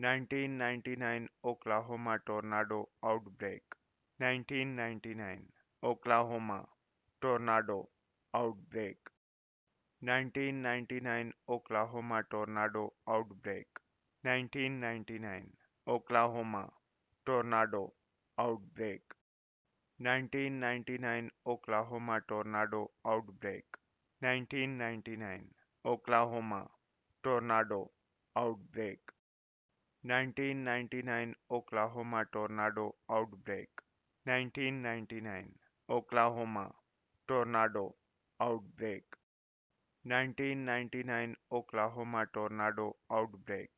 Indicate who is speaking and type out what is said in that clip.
Speaker 1: 1999 Oklahoma tornado outbreak 1999 Oklahoma tornado outbreak 1999 Oklahoma tornado outbreak 1999 Oklahoma tornado outbreak 1999 Oklahoma tornado outbreak 1999 Oklahoma tornado outbreak 1999 Oklahoma tornado outbreak 1999 Oklahoma tornado outbreak 1999 Oklahoma tornado outbreak